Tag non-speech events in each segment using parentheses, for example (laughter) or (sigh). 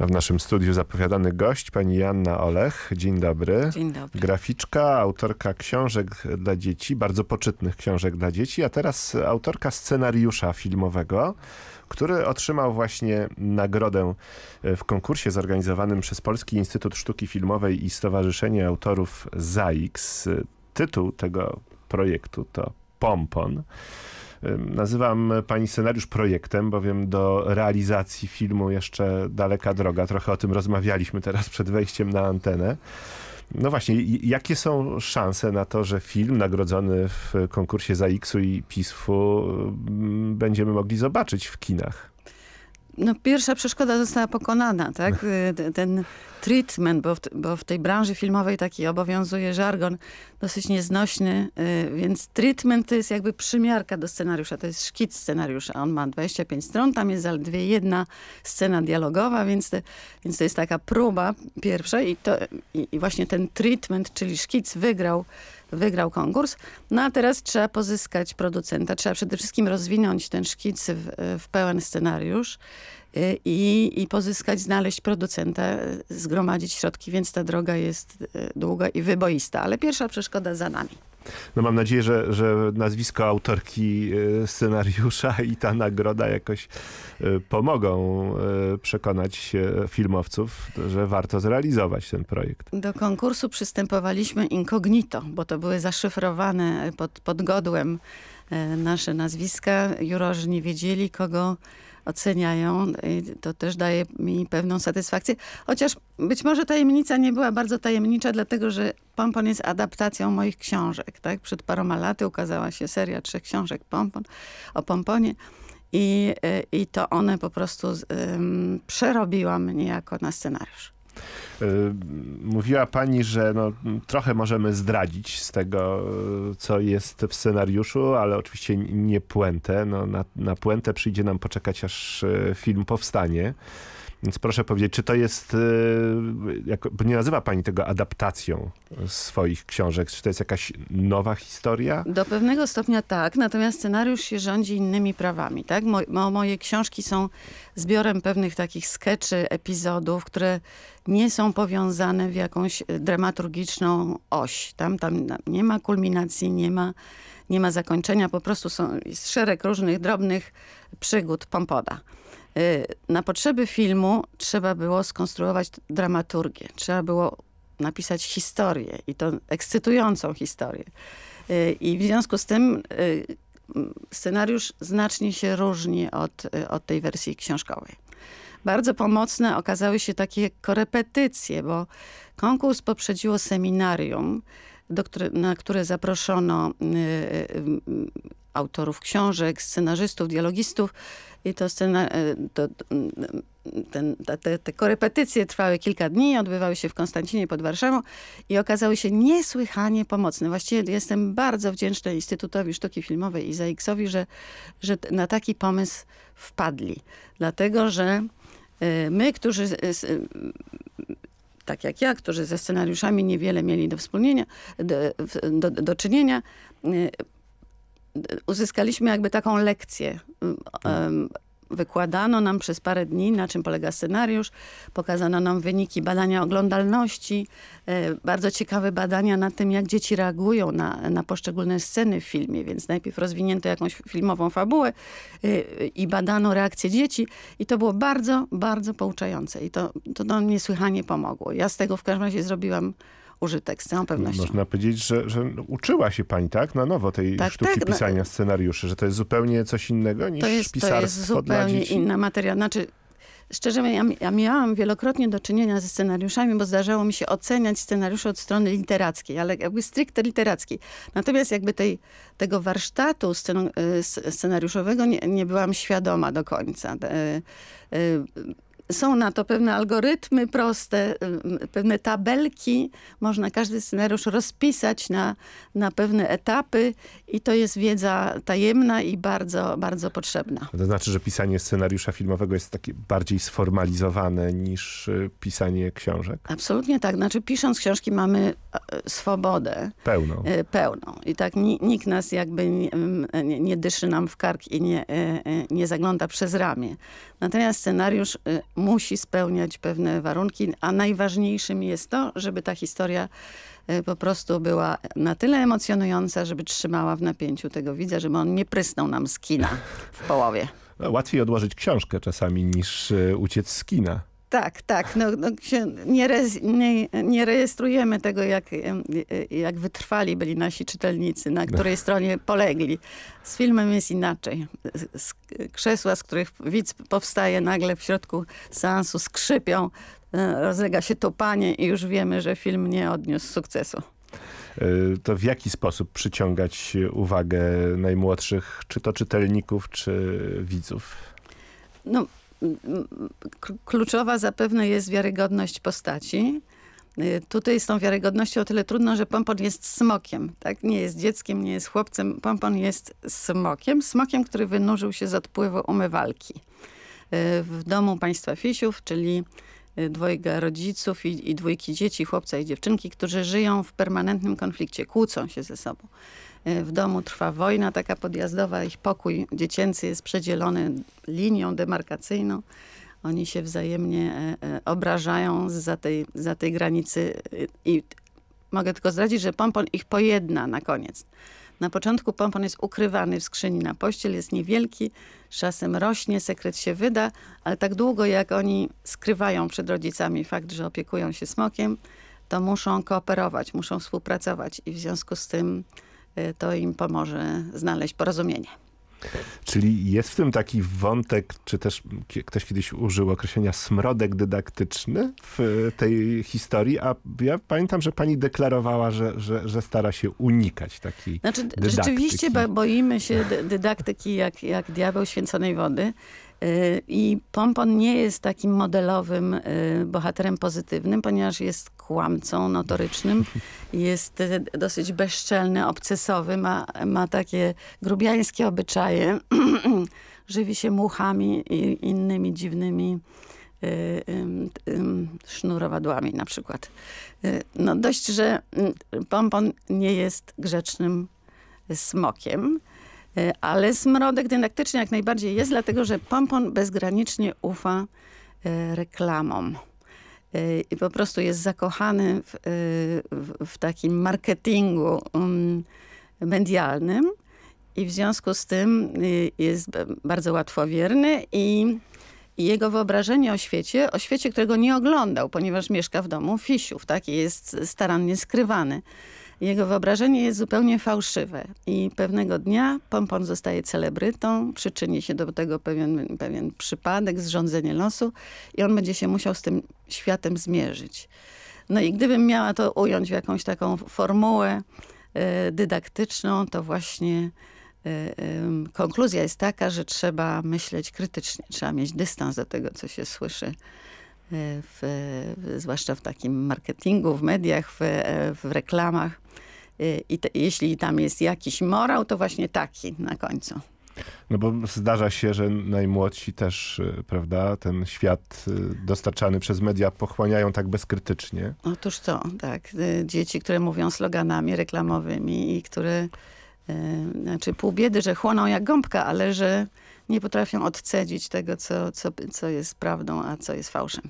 W naszym studiu zapowiadany gość, pani Janna Olech. Dzień dobry. Dzień dobry. Graficzka, autorka książek dla dzieci, bardzo poczytnych książek dla dzieci, a teraz autorka scenariusza filmowego, który otrzymał właśnie nagrodę w konkursie zorganizowanym przez Polski Instytut Sztuki Filmowej i Stowarzyszenie Autorów ZAIX. Tytuł tego projektu to Pompon. Nazywam pani scenariusz projektem, bowiem do realizacji filmu jeszcze daleka droga. Trochę o tym rozmawialiśmy teraz przed wejściem na antenę. No właśnie, jakie są szanse na to, że film nagrodzony w konkursie ZAX-u i PISF-u mm, będziemy mogli zobaczyć w kinach? No, pierwsza przeszkoda została pokonana, tak? No. Y, ten treatment, bo w, bo w tej branży filmowej taki obowiązuje żargon dosyć nieznośny, y, więc treatment to jest jakby przymiarka do scenariusza, to jest szkic scenariusza. On ma 25 stron, tam jest zaledwie jedna scena dialogowa, więc, te, więc to jest taka próba pierwsza i, to, i, i właśnie ten treatment, czyli szkic wygrał wygrał konkurs. No a teraz trzeba pozyskać producenta, trzeba przede wszystkim rozwinąć ten szkic w, w pełen scenariusz y, i, i pozyskać, znaleźć producenta, zgromadzić środki, więc ta droga jest y, długa i wyboista. Ale pierwsza przeszkoda za nami. No mam nadzieję, że, że nazwisko autorki e, scenariusza i ta nagroda jakoś e, pomogą e, przekonać filmowców, że warto zrealizować ten projekt. Do konkursu przystępowaliśmy incognito, bo to były zaszyfrowane pod, pod godłem nasze nazwiska. Jurorzy nie wiedzieli, kogo oceniają. To też daje mi pewną satysfakcję. Chociaż być może tajemnica nie była bardzo tajemnicza, dlatego że Pompon jest adaptacją moich książek. Tak? Przed paroma laty ukazała się seria trzech książek Pompon o Pomponie. I, y, I to one po prostu um, przerobiłam niejako na scenariusz. Y, mówiła pani, że no, trochę możemy zdradzić z tego, y, co jest w scenariuszu, ale oczywiście nie puentę. No, na, na puentę przyjdzie nam poczekać, aż y, film powstanie. Więc proszę powiedzieć, czy to jest, y, jak, nie nazywa pani tego adaptacją swoich książek, czy to jest jakaś nowa historia? Do pewnego stopnia tak, natomiast scenariusz się rządzi innymi prawami, tak? Mo moje książki są zbiorem pewnych takich skeczy, epizodów, które nie są powiązane w jakąś y, dramaturgiczną oś. Tam, tam nie ma kulminacji, nie ma, nie ma zakończenia, po prostu są, jest szereg różnych drobnych przygód Pompoda. Y, na potrzeby filmu trzeba było skonstruować dramaturgię. Trzeba było napisać historię i to ekscytującą historię. Y, I w związku z tym y, scenariusz znacznie się różni od, od tej wersji książkowej. Bardzo pomocne okazały się takie korepetycje, bo konkurs poprzedziło seminarium, na które zaproszono autorów książek, scenarzystów, dialogistów i to scena, e, to, ten, te, te korepetycje trwały kilka dni, odbywały się w Konstancinie pod Warszawą i okazały się niesłychanie pomocne. Właściwie jestem bardzo wdzięczna Instytutowi Sztuki Filmowej i Zaiksowi, że, że na taki pomysł wpadli. Dlatego, że e, my, którzy tak jak ja, którzy ze scenariuszami niewiele mieli do wspólnienia, do, do, do czynienia, e, uzyskaliśmy jakby taką lekcję. Wykładano nam przez parę dni, na czym polega scenariusz, pokazano nam wyniki badania oglądalności, e, bardzo ciekawe badania nad tym, jak dzieci reagują na, na poszczególne sceny w filmie, więc najpierw rozwinięto jakąś filmową fabułę e, i badano reakcje dzieci i to było bardzo, bardzo pouczające i to, to no, niesłychanie pomogło. Ja z tego w każdym razie zrobiłam użytek, z całą pewnością. Można powiedzieć, że, że uczyła się pani tak na nowo tej tak, sztuki tak, no- pisania no, scenariuszy, że to jest zupełnie coś innego niż to jest, pisarstwo To jest zupełnie inna materia. Znaczy, Szczerze mówiąc, ja miałam wielokrotnie do czynienia ze scenariuszami, bo zdarzało mi się oceniać scenariusze od strony literackiej, ale jakby stricte literackiej. Natomiast jakby tej, tego warsztatu scen, y, scenariuszowego nie, nie byłam świadoma do końca. E, y, są na to pewne algorytmy proste, y, pewne tabelki. Można każdy scenariusz rozpisać na, na pewne etapy i to jest wiedza tajemna i bardzo, bardzo potrzebna. To znaczy, że pisanie scenariusza filmowego jest takie bardziej sformalizowane niż y, pisanie książek? Absolutnie tak. Znaczy pisząc książki mamy swobodę. Pełną. Y, pełną. I tak nikt nas jakby mm, nie, nie dyszy nam w kark i nie, y, y, nie zagląda przez ramię. Natomiast scenariusz musi spełniać pewne warunki, a najważniejszym jest to, żeby ta historia po prostu była na tyle emocjonująca, żeby trzymała w napięciu tego widza, żeby on nie prysnął nam z kina w połowie. No, łatwiej odłożyć książkę czasami niż uciec z kina. Tak, tak. No, no nie, nie, nie, rejestrujemy tego, jak, jak wytrwali byli nasi czytelnicy, na no. której stronie polegli. Z filmem jest inaczej. Z krzesła, z których widz powstaje nagle w środku seansu, skrzypią, e, rozlega się tupanie i już wiemy, że film nie odniósł sukcesu e, to w jaki sposób przyciągać uwagę najmłodszych, czy to czytelników, czy widzów? No, Kluczowa zapewne jest wiarygodność postaci. Y, tutaj z tą wiarygodnością o tyle trudno, że Pompon jest smokiem. Tak? Nie jest dzieckiem, nie jest chłopcem. Pompon jest smokiem. Smokiem, który wynurzył się z odpływu umywalki. Y, w domu państwa Fisiów, czyli y, dwojga rodziców i, i dwójki dzieci, chłopca i dziewczynki, którzy żyją w permanentnym konflikcie, kłócą się ze sobą. Y, w domu trwa wojna taka podjazdowa, ich pokój dziecięcy jest przedzielony linią demarkacyjną. Oni się wzajemnie e, e, obrażają za tej, za tej granicy y, i mogę tylko zdradzić, że pompon ich pojedna na koniec. Na początku pompon jest ukrywany w skrzyni na pościel, jest niewielki, z czasem rośnie, sekret się wyda, ale tak długo jak oni skrywają przed rodzicami fakt, że opiekują się smokiem, to muszą kooperować, muszą współpracować i w związku z tym Y, to im pomoże znaleźć porozumienie. Czyli jest w tym taki wątek, czy też ktoś kiedyś użył określenia smrodek dydaktyczny w tej historii, a ja pamiętam, że pani deklarowała, że, że, że stara się unikać takiej znaczy, dydaktyki. Rzeczywiście boimy się dydaktyki jak, jak diabeł święconej wody. Y, I Pompon nie jest takim modelowym y, bohaterem pozytywnym, ponieważ jest kłamcą notorycznym, (laughs) jest dosyć bezczelny, obcesowy, ma, ma takie grubiańskie obyczaje, (clears throat) żywi się muchami i innymi dziwnymi y, sznurowadłami na przykład. No dość, że Pompon nie jest grzecznym smokiem, E, ale smrodek dydaktyczny jak najbardziej jest, dlatego że Pompon bezgranicznie ufa e, reklamom. E, I po prostu jest zakochany w, w, takim marketingu mm, medialnym i w związku z tym jest bardzo łatwowierny i jego wyobrażenie o świecie, o świecie, którego nie oglądał, ponieważ mieszka w domu fisiów, tak? I jest starannie skrywany. Jego wyobrażenie jest zupełnie fałszywe i pewnego dnia Pompon zostaje celebrytą, przyczyni się do tego pewien, pewien przypadek, zrządzenie losu i on będzie się musiał z tym światem zmierzyć. No i gdybym miała to ująć w jakąś taką formułę e, dydaktyczną, to właśnie e, konkluzja jest taka, że trzeba myśleć krytycznie, trzeba mieć dystans do tego, co się słyszy. E, w, zwłaszcza w takim marketingu, w mediach, w, w reklamach. Y, I te, jeśli tam jest jakiś morał, to właśnie taki na końcu. No bo zdarza się, że najmłodsi też, y, prawda, ten świat y, dostarczany przez media pochłaniają tak bezkrytycznie. Otóż co, tak. Dzieci, które mówią sloganami reklamowymi i które, znaczy pół biedy, że chłoną jak gąbka, ale że nie potrafią odcedzić tego, co, co, co jest prawdą, a co jest fałszem.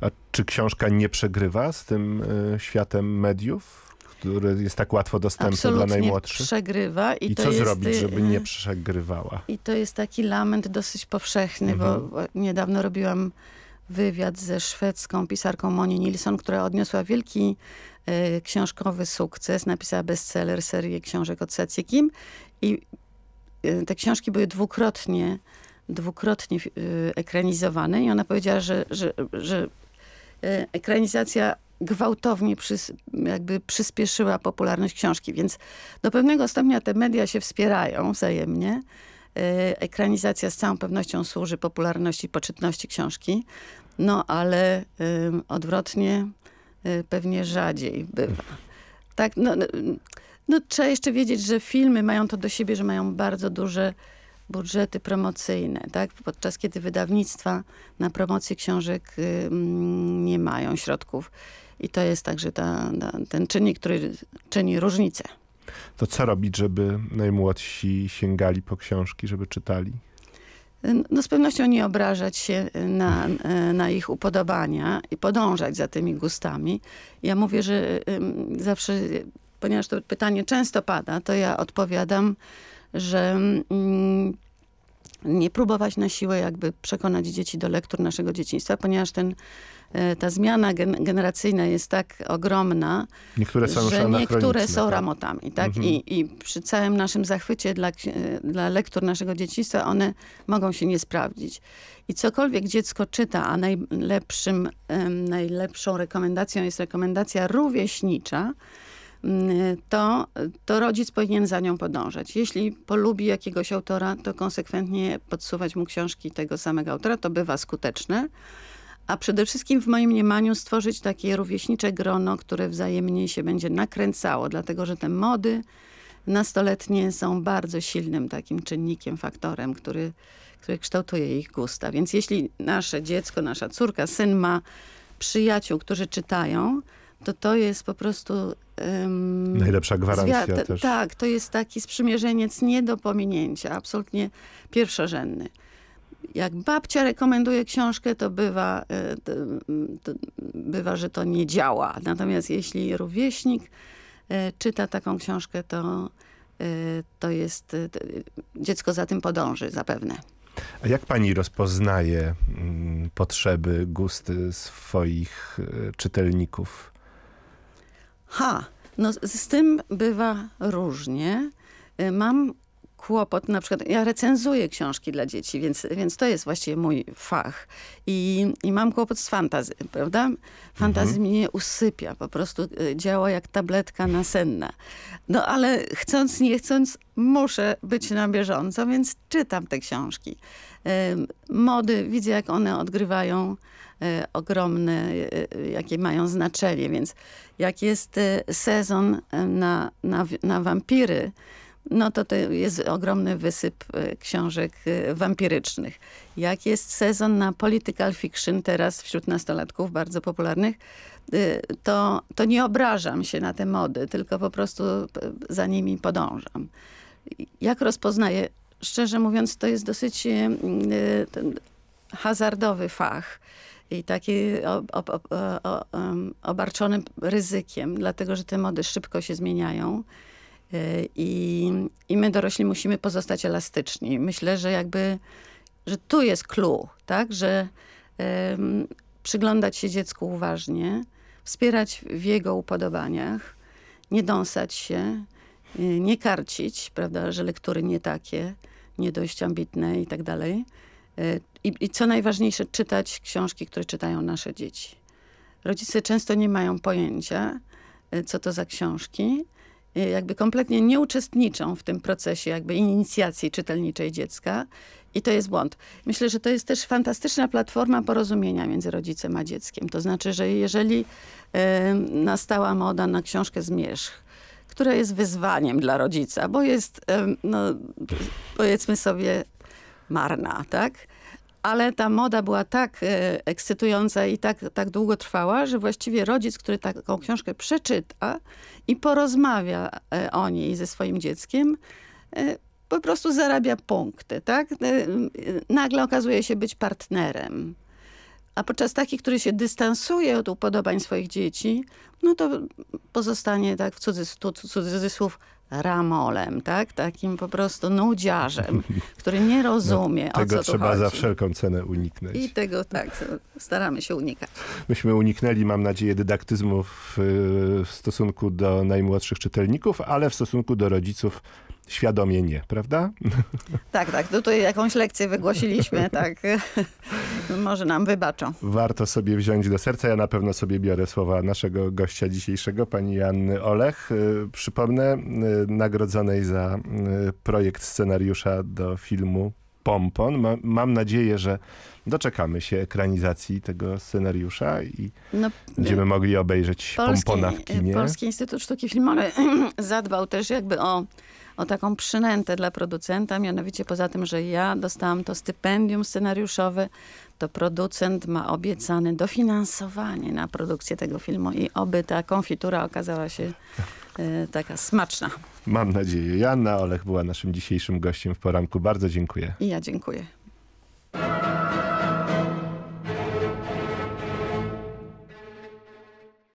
A czy książka nie przegrywa z tym światem mediów? który jest tak łatwo dostępne Absolutnie dla najmłodszych? przegrywa. I, I co jest, zrobić, y, żeby nie przegrywała? I to jest taki lament dosyć powszechny, mhm. bo niedawno robiłam wywiad ze szwedzką pisarką Moni Nilsson, która odniosła wielki y, książkowy sukces. Napisała bestseller, serię książek od Sacji Kim i y, te książki były dwukrotnie dwukrotnie y, ekranizowane i ona powiedziała, że, że, że y, ekranizacja gwałtownie przys jakby przyspieszyła popularność książki, więc do pewnego stopnia te media się wspierają wzajemnie. E, ekranizacja z całą pewnością służy popularności i poczytności książki, no ale odwrotnie y, pewnie rzadziej bywa. Tak, no, no, no, trzeba jeszcze wiedzieć, że filmy mają to do siebie, że mają bardzo duże budżety promocyjne, tak? podczas kiedy wydawnictwa na promocję książek nie mają środków. I to jest także ta, ta, ten czynnik, który czyni różnicę. To co robić, żeby najmłodsi sięgali po książki, żeby czytali? No z pewnością nie obrażać się e, na, e, na ich upodobania i podążać za tymi gustami. Ja mówię, że zawsze, ponieważ to pytanie często pada, to ja odpowiadam, że mm, nie próbować na siłę jakby przekonać dzieci do lektur naszego dzieciństwa, ponieważ ten, e, ta zmiana gen generacyjna jest tak ogromna, niektóre są że niektóre są tak? ramotami. Tak? Mhm. I, I przy całym naszym zachwycie dla, e, dla lektur naszego dzieciństwa one mogą się nie sprawdzić. I cokolwiek dziecko czyta, a najlepszym, najlepszą rekomendacją jest rekomendacja rówieśnicza, Mm, y, to, to rodzic powinien za nią podążać. Jeśli polubi jakiegoś autora, to konsekwentnie podsuwać mu książki tego samego autora. To bywa skuteczne. A przede wszystkim w moim mniemaniu stworzyć takie rówieśnicze grono, które wzajemnie się będzie nakręcało, dlatego że te mody nastoletnie są bardzo silnym takim czynnikiem, faktorem, który, który kształtuje ich gusta. Więc jeśli nasze dziecko, nasza córka, syn ma przyjaciół, którzy czytają, to to jest po prostu... Um, Najlepsza gwarancja też. Tak, to jest taki sprzymierzeniec nie do pominięcia, absolutnie pierwszorzędny. Jak babcia rekomenduje książkę, to bywa, e, to, to bywa, że to nie działa. Natomiast jeśli rówieśnik e, czyta taką książkę, to, e, to jest, to dziecko za tym podąży zapewne. A jak pani rozpoznaje mm, potrzeby, gusty swoich czytelników? Ha, no z tym bywa różnie. Y, mam kłopot, na przykład ja recenzuję książki dla dzieci, więc, więc to jest właściwie mój fach. I, i mam kłopot z fantazją, prawda? Fantazja mhm. mnie usypia, po prostu y, działa jak tabletka nasenna. No ale chcąc, nie chcąc, muszę być na bieżąco, więc czytam te książki. Y, mody, widzę jak one odgrywają Y, ogromne, y, y, jakie mają znaczenie. Więc jak jest sezon na, na, na wampiry, no to, to jest ogromny wysyp książek wampirycznych. Jak jest sezon na political fiction teraz wśród nastolatków bardzo popularnych, to, to nie obrażam się na te mody, tylko po prostu za nimi podążam. Jak rozpoznaję? Szczerze mówiąc, to jest dosyć hazardowy fach i taki ob, ob, ob, e, obarczony ryzykiem, dlatego że te mody szybko się zmieniają. E, I, I my dorośli musimy pozostać elastyczni. Myślę, że jakby, że tu jest clue, tak? Że um, przyglądać się dziecku uważnie, wspierać w jego upodobaniach, nie dąsać się, e, nie karcić, prawda, że lektury nie takie, nie dość ambitne i tak dalej. Y, I, I co najważniejsze, czytać książki, które czytają nasze dzieci. Rodzice często nie mają pojęcia, y, co to za książki. Y, jakby kompletnie nie uczestniczą w tym procesie jakby inicjacji czytelniczej dziecka. I to jest błąd. Myślę, że to jest też fantastyczna platforma porozumienia między rodzicem a dzieckiem. To znaczy, że jeżeli nastała moda na książkę Zmierzch, która jest wyzwaniem dla rodzica, bo jest, no, powiedzmy sobie, marna, tak? ale ta moda była tak e, ekscytująca i tak, tak długo trwała, że właściwie rodzic, który taką książkę przeczyta i porozmawia e, o niej ze swoim dzieckiem, e, po prostu zarabia punkty. Tak? E, e, nagle okazuje się być partnerem. A podczas taki, który się dystansuje od upodobań swoich dzieci, no to pozostanie tak w cudzysłów, cudzysłów ramolem, tak? Takim po prostu nudziarzem, (laughs) który nie rozumie, no, tego o co Tego trzeba chodzi. za wszelką cenę uniknąć. I tego tak, staramy się unikać. Myśmy uniknęli, mam nadzieję, dydaktyzmu w, w stosunku do najmłodszych czytelników, ale w stosunku do rodziców świadomie nie, prawda? Tak, tak. Tutaj jakąś lekcję wygłosiliśmy, (laughs) tak. Może nam wybaczą. Warto sobie wziąć do serca. Ja na pewno sobie biorę słowa naszego gościa dzisiejszego, pani Janny Olech. Y, przypomnę, y, nagrodzonej za y, projekt scenariusza do filmu Pompon. Ma, mam nadzieję, że doczekamy się ekranizacji tego scenariusza i no, będziemy mogli obejrzeć Polski, Pompona w kinie. Polski Instytut Sztuki Filmowej (clears throat) zadbał też jakby o o taką przynętę dla producenta, mianowicie poza tym, że ja dostałam to stypendium scenariuszowe, to producent ma obiecane dofinansowanie na produkcję tego filmu i oby ta konfitura okazała się y, taka smaczna. Mam nadzieję. Janna Olech była naszym dzisiejszym gościem w poranku. Bardzo dziękuję. I ja dziękuję.